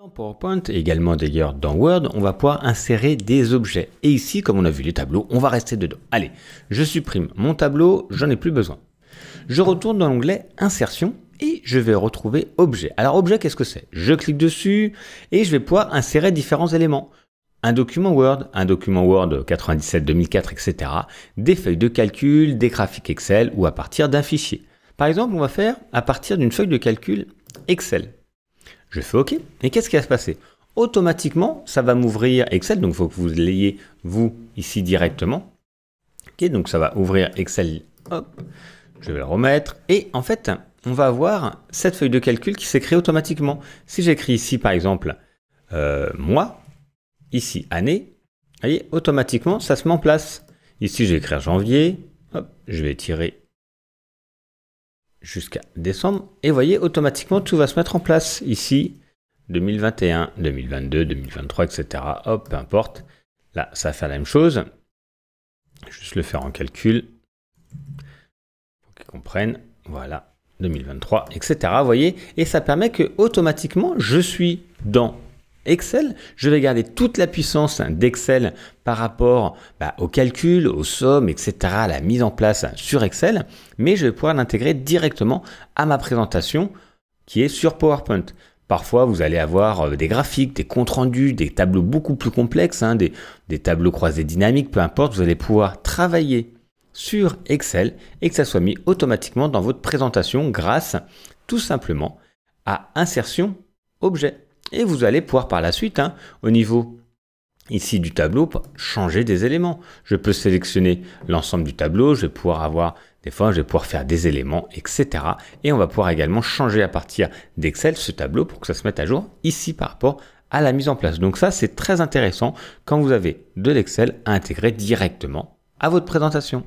Dans PowerPoint et également d'ailleurs dans Word, on va pouvoir insérer des objets. Et ici, comme on a vu les tableaux, on va rester dedans. Allez, je supprime mon tableau, j'en ai plus besoin. Je retourne dans l'onglet Insertion et je vais retrouver Objet. Alors objet, qu'est-ce que c'est Je clique dessus et je vais pouvoir insérer différents éléments. Un document Word, un document Word 97-2004, etc. Des feuilles de calcul, des graphiques Excel ou à partir d'un fichier. Par exemple, on va faire à partir d'une feuille de calcul Excel. Je fais OK. Et qu'est-ce qui va se passer Automatiquement, ça va m'ouvrir Excel. Donc, il faut que vous l'ayez, vous, ici directement. OK, donc ça va ouvrir Excel. je vais le remettre. Et en fait, on va avoir cette feuille de calcul qui s'écrit automatiquement. Si j'écris ici, par exemple, euh, mois, ici, année, vous voyez, automatiquement, ça se met en place. Ici, je vais écrire janvier. Hop, je vais tirer jusqu'à décembre. Et voyez, automatiquement, tout va se mettre en place ici. 2021, 2022, 2023, etc. Hop, peu importe. Là, ça fait la même chose. Juste le faire en calcul pour qu'ils comprennent. Voilà, 2023, etc. voyez, et ça permet que automatiquement, je suis dans Excel, je vais garder toute la puissance hein, d'Excel par rapport bah, au calcul, aux sommes, etc., à la mise en place hein, sur Excel, mais je vais pouvoir l'intégrer directement à ma présentation qui est sur PowerPoint. Parfois, vous allez avoir euh, des graphiques, des comptes rendus, des tableaux beaucoup plus complexes, hein, des tableaux croisés dynamiques, peu importe, vous allez pouvoir travailler sur Excel et que ça soit mis automatiquement dans votre présentation grâce tout simplement à insertion objet. Et vous allez pouvoir par la suite, hein, au niveau ici du tableau, changer des éléments. Je peux sélectionner l'ensemble du tableau, je vais pouvoir avoir des fois, je vais pouvoir faire des éléments, etc. Et on va pouvoir également changer à partir d'Excel ce tableau pour que ça se mette à jour ici par rapport à la mise en place. Donc ça, c'est très intéressant quand vous avez de l'Excel à intégrer directement à votre présentation.